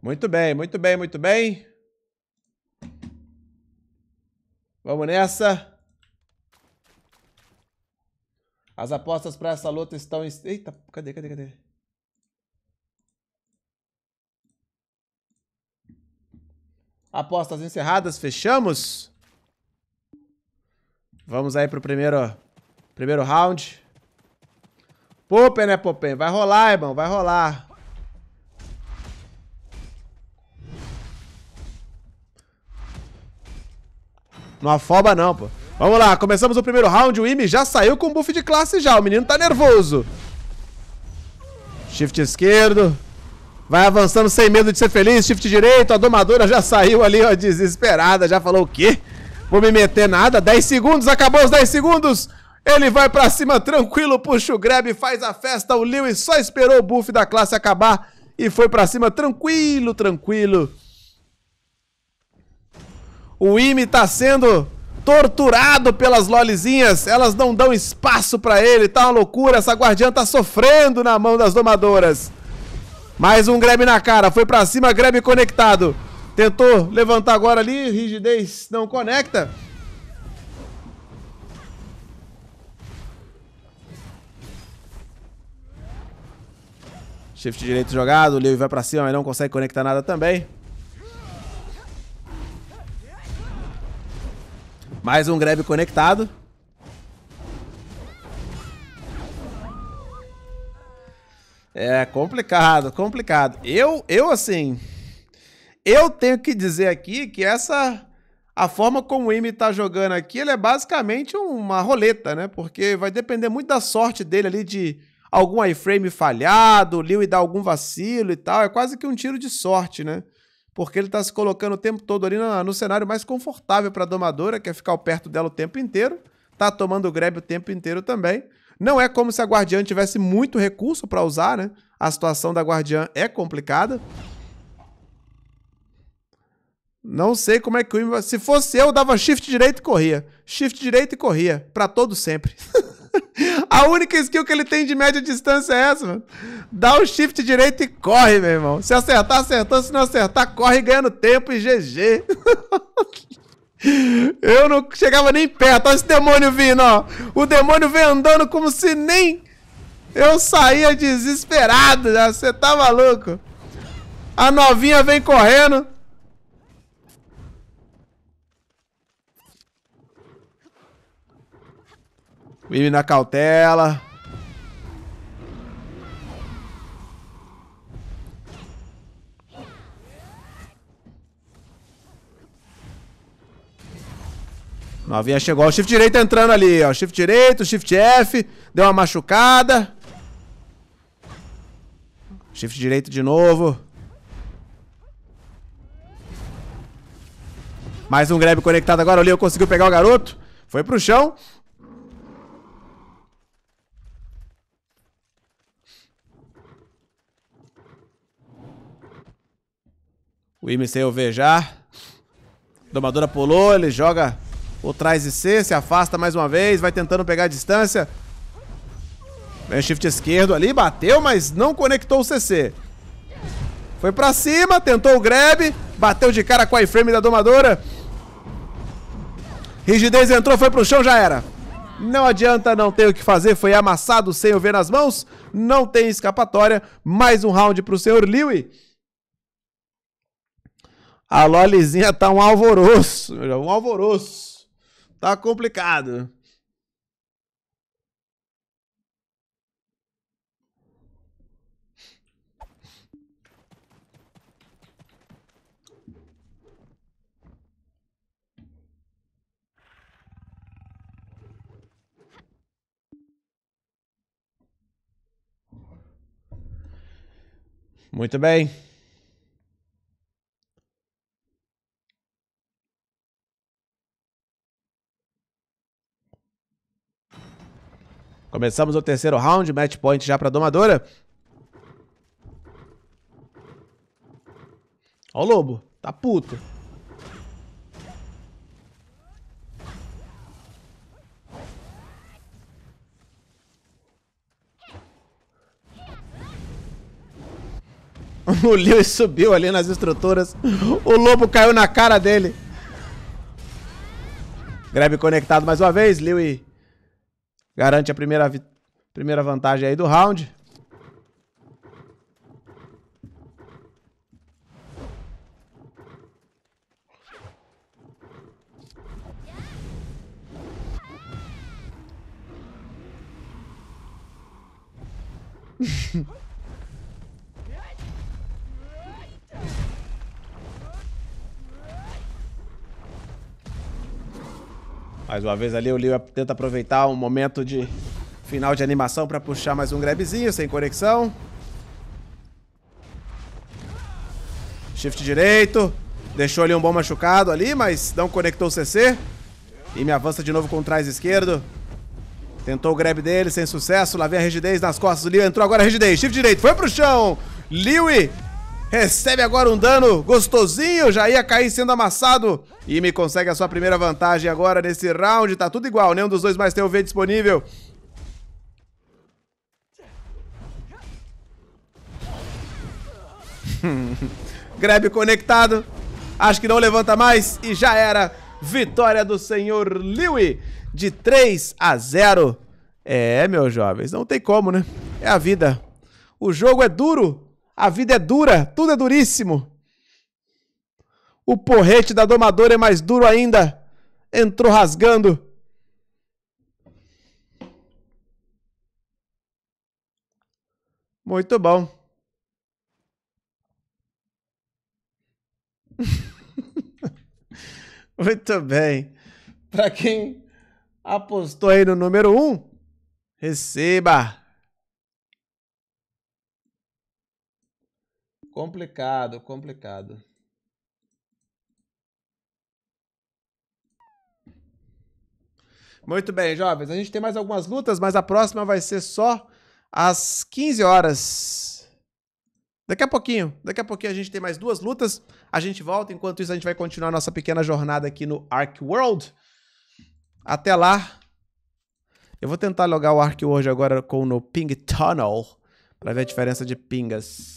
Muito bem, muito bem, muito bem. Vamos nessa. As apostas para essa luta estão em... Eita, cadê, cadê, cadê? Apostas encerradas, fechamos. Vamos aí pro primeiro, primeiro round. Popen, né, Popen? Vai rolar, irmão, vai rolar. Não afoba não, pô. Vamos lá, começamos o primeiro round. O Imi já saiu com buff de classe já. O menino tá nervoso. Shift esquerdo. Vai avançando sem medo de ser feliz. Shift direito. A domadora já saiu ali, ó, desesperada. Já falou o quê? Vou me meter nada. 10 segundos. Acabou os 10 segundos. Ele vai pra cima tranquilo. Puxa o grab, faz a festa. O Lewis só esperou o buff da classe acabar. E foi pra cima tranquilo, tranquilo. O Imi tá sendo torturado pelas lolizinhas, elas não dão espaço para ele, tá uma loucura, essa guardiã tá sofrendo na mão das domadoras. Mais um grab na cara, foi para cima, grab conectado. Tentou levantar agora ali, rigidez não conecta. Shift direito jogado, o Levi vai para cima, mas não consegue conectar nada também. Mais um grab conectado. É complicado, complicado. Eu, eu assim, eu tenho que dizer aqui que essa a forma como o Imi tá jogando aqui, ele é basicamente uma roleta, né? Porque vai depender muito da sorte dele ali de algum iframe falhado, Liu e dar algum vacilo e tal. É quase que um tiro de sorte, né? porque ele está se colocando o tempo todo ali no, no cenário mais confortável para a domadora, que é ficar perto dela o tempo inteiro, tá tomando grab o tempo inteiro também. Não é como se a Guardiã tivesse muito recurso para usar, né? A situação da Guardiã é complicada. Não sei como é que o Se fosse eu, dava shift direito e corria. Shift direito e corria. Pra todo sempre. A única skill que ele tem de média distância é essa, mano. Dá o shift direito e corre, meu irmão. Se acertar, acertou. Se não acertar, corre ganhando tempo e GG. Eu não chegava nem perto. Olha esse demônio vindo, ó. O demônio vem andando como se nem... Eu saía desesperado já. Você tá maluco? A novinha vem correndo. Wave na cautela. Novinha chegou. O shift direito entrando ali, ó. Shift direito, shift F. Deu uma machucada. Shift direito de novo. Mais um grab conectado agora. O Leo conseguiu pegar o garoto. Foi pro chão. O Ime sem alvejar. Domadora pulou, ele joga o trás de C, se afasta mais uma vez, vai tentando pegar a distância. Vem o shift esquerdo ali, bateu, mas não conectou o CC. Foi pra cima, tentou o grab, bateu de cara com a iframe da domadora. Rigidez entrou, foi pro chão, já era. Não adianta, não tem o que fazer, foi amassado sem o ver nas mãos, não tem escapatória. Mais um round pro senhor Liwi. A Lolizinha tá um alvoroço, um alvoroço. Tá complicado. Muito bem. Começamos o terceiro round, match point já para domadora. Ó o lobo, tá puto. O Liu subiu ali nas estruturas. O lobo caiu na cara dele. Grab conectado mais uma vez. e... Garante a primeira, primeira vantagem aí do round. Mais uma vez ali o Liu tenta aproveitar um momento de final de animação para puxar mais um grabzinho sem conexão. Shift direito. Deixou ali um bom machucado ali, mas não conectou o CC. E me avança de novo com o trás esquerdo. Tentou o grab dele, sem sucesso. Lá vem a rigidez nas costas do Liu. Entrou agora a rigidez. Shift direito, foi pro chão. Liu Recebe agora um dano gostosinho, já ia cair sendo amassado. E me consegue a sua primeira vantagem agora nesse round. Tá tudo igual, nenhum dos dois mais tem o V disponível. Grab conectado. Acho que não levanta mais e já era. Vitória do senhor Liwi de 3 a 0. É, meus jovens, não tem como, né? É a vida. O jogo é duro, a vida é dura, tudo é duríssimo. O porrete da domadora é mais duro ainda. Entrou rasgando. Muito bom. Muito bem. Para quem apostou aí no número 1, um, receba. Complicado, complicado. Muito bem, jovens. A gente tem mais algumas lutas, mas a próxima vai ser só às 15 horas. Daqui a pouquinho, daqui a pouquinho a gente tem mais duas lutas. A gente volta. Enquanto isso, a gente vai continuar nossa pequena jornada aqui no Ark World. Até lá. Eu vou tentar logar o Ark World agora com o Ping Tunnel para ver a diferença de pingas.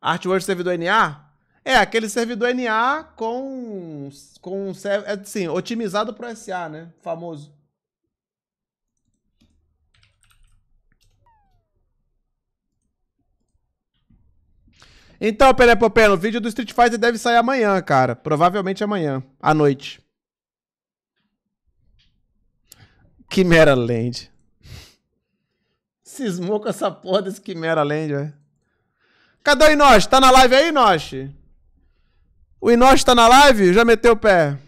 ArtWord servidor NA? É, aquele servidor NA com, com assim, otimizado para o SA, né? Famoso. Então, Pelé Popé, o vídeo do Street Fighter deve sair amanhã, cara. Provavelmente amanhã, à noite. Quimera Land. Cismou com essa porra desse Quimera Land, velho. Cadê o Inoshi? Tá na live aí, Inoshi? O Inoshi tá na live? Já meteu o pé.